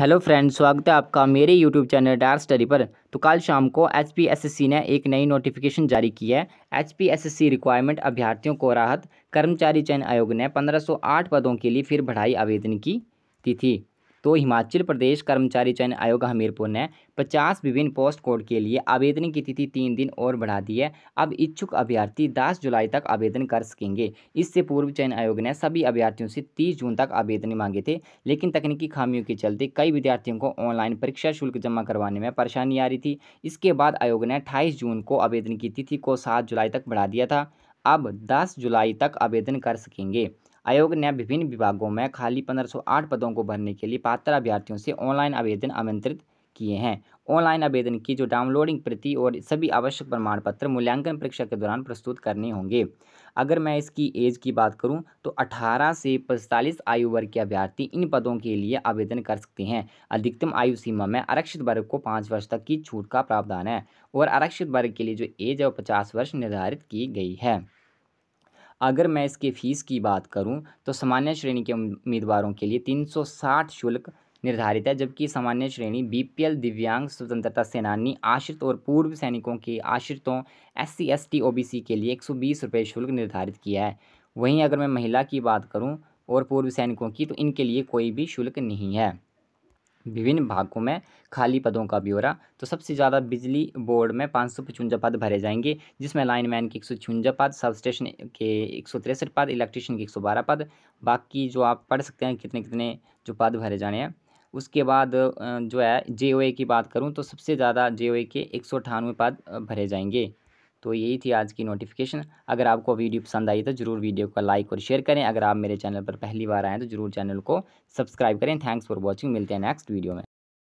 hello friends स्वागत है आपका मेरे यूट्यूब चैनल डार्क स्टडी पर तो कल शाम को एच ने एक नई नोटिफिकेशन जारी की है एच रिक्वायरमेंट अभ्यर्थियों को राहत कर्मचारी चयन आयोग ने 1508 पदों के लिए फिर बढ़ाई आवेदन की तिथि तो हिमाचल प्रदेश कर्मचारी चयन आयोग हमीरपुर ने 50 विभिन्न पोस्ट कोड के लिए आवेदन की तिथि तीन दिन और बढ़ा दी है अब इच्छुक अभ्यर्थी 10 जुलाई तक आवेदन कर सकेंगे इससे पूर्व चयन आयोग ने सभी अभ्यर्थियों से 30 जून तक आवेदन मांगे थे लेकिन तकनीकी खामियों के चलते कई विद्यार्थियों को ऑनलाइन परीक्षा शुल्क जमा करवाने में परेशानी आ रही थी इसके बाद आयोग ने अट्ठाईस जून को आवेदन की तिथि को सात जुलाई तक बढ़ा दिया था अब दस जुलाई तक आवेदन कर सकेंगे आयोग ने विभिन्न विभागों में खाली 1508 पदों को भरने के लिए पात्र अभ्यर्थियों से ऑनलाइन आवेदन आमंत्रित किए हैं ऑनलाइन आवेदन की जो डाउनलोडिंग प्रति और सभी आवश्यक प्रमाण पत्र मूल्यांकन परीक्षा के दौरान प्रस्तुत करने होंगे अगर मैं इसकी एज की बात करूं तो 18 से 45 आयु वर्ग के अभ्यर्थी इन पदों के लिए आवेदन कर सकते हैं अधिकतम आयु सीमा में आरक्षित वर्ग को पाँच वर्ष तक की छूट का प्रावधान है और आरक्षित वर्ग के लिए जो एज है वो पचास वर्ष निर्धारित की गई है अगर मैं इसके फ़ीस की बात करूं तो सामान्य श्रेणी के उम्मीदवारों के लिए 360 शुल्क निर्धारित है जबकि सामान्य श्रेणी बीपीएल दिव्यांग स्वतंत्रता सेनानी आश्रित और पूर्व सैनिकों के आश्रितों S C S T O B C के लिए एक सौ बीस रुपये शुल्क निर्धारित किया है वहीं अगर मैं महिला की बात करूँ और पूर्व सैनिकों की तो इनके लिए कोई भी शुल्क नहीं है विभिन्न भागों में खाली पदों का ब्यौरा तो सबसे ज़्यादा बिजली बोर्ड में पाँच सौ पचवंजा पद भरे जाएंगे जिसमें लाइनमैन के एक सौ छवंजा पद सब स्टेशन के एक सौ तिरसठ पद इलेक्ट्रिशियन के एक सौ बारह पद बाकी जो आप पढ़ सकते हैं कितने कितने जो पद भरे जाने हैं उसके बाद जो है जे की बात करूँ तो सबसे ज़्यादा जे के एक सौ अठानवे पद भरे जाएंगे तो यही थी आज की नोटिफिकेशन अगर आपको वीडियो पसंद आई तो जरूर वीडियो को लाइक और शेयर करें अगर आप मेरे चैनल पर पहली बार आएँ तो जरूर चैनल को सब्सक्राइब करें थैंक्स फॉर वॉचिंग मिलते हैं नेक्स्ट वीडियो में